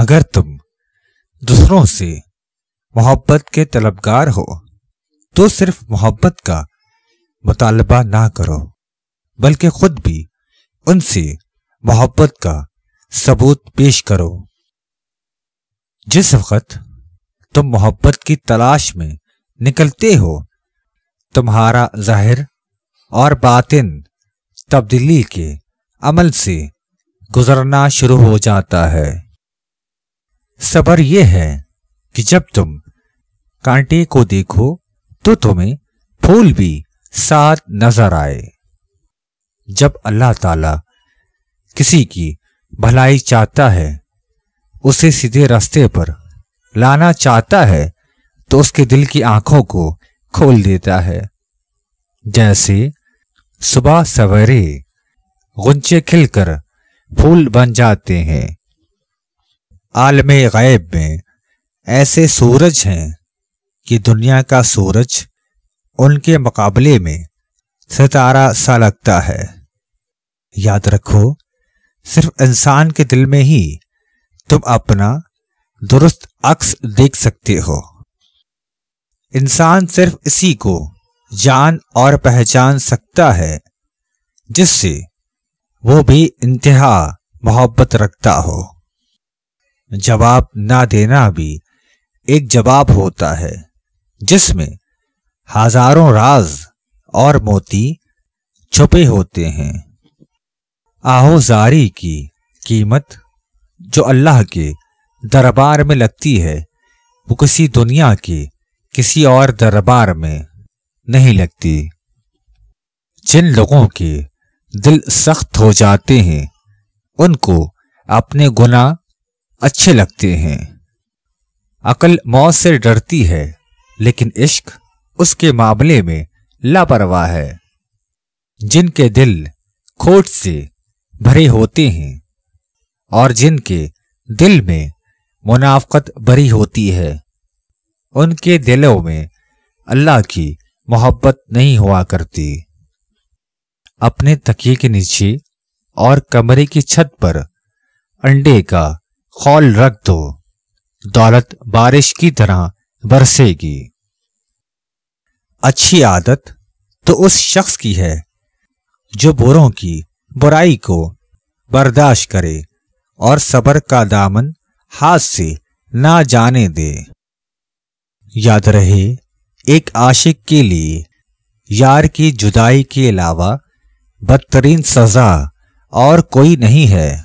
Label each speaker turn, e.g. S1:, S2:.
S1: अगर तुम दूसरों से मोहब्बत के तलबगार हो तो सिर्फ मोहब्बत का मुतालबा ना करो बल्कि खुद भी उनसे मोहब्बत का सबूत पेश करो जिस वक्त तुम मोहब्बत की तलाश में निकलते हो तुम्हारा जाहिर और बातिन तब्दीली के अमल से गुजरना शुरू हो जाता है सबर यह है कि जब तुम कांटे को देखो तो तुम्हें फूल भी साथ नजर आए जब अल्लाह ताला किसी की भलाई चाहता है उसे सीधे रास्ते पर लाना चाहता है तो उसके दिल की आंखों को खोल देता है जैसे सुबह सवेरे गुंचे खिलकर फूल बन जाते हैं आलम गैब में ऐसे सूरज हैं कि दुनिया का सूरज उनके मुकाबले में सितारा सा लगता है याद रखो सिर्फ इंसान के दिल में ही तुम अपना दुरुस्त अक्स देख सकते हो इंसान सिर्फ इसी को जान और पहचान सकता है जिससे वो भी इंतहा मोहब्बत रखता हो जवाब ना देना भी एक जवाब होता है जिसमें हजारों राज और मोती छुपे होते हैं आहोजारी की कीमत जो अल्लाह के दरबार में लगती है वो किसी दुनिया के किसी और दरबार में नहीं लगती जिन लोगों के दिल सख्त हो जाते हैं उनको अपने गुना अच्छे लगते हैं अकल मौत से डरती है लेकिन इश्क उसके मामले में लापरवाह है जिनके दिल खोट से भरे होते हैं और जिनके दिल में मुनाफ़त भरी होती है उनके दिलों में अल्लाह की मोहब्बत नहीं हुआ करती अपने तकिए के नीचे और कमरे की छत पर अंडे का खौल रख दो दौलत बारिश की तरह बरसेगी अच्छी आदत तो उस शख्स की है जो बुरों की बुराई को बर्दाश्त करे और सबर का दामन हाथ से ना जाने दे याद रहे एक आशिक के लिए यार की जुदाई के अलावा बदतरीन सजा और कोई नहीं है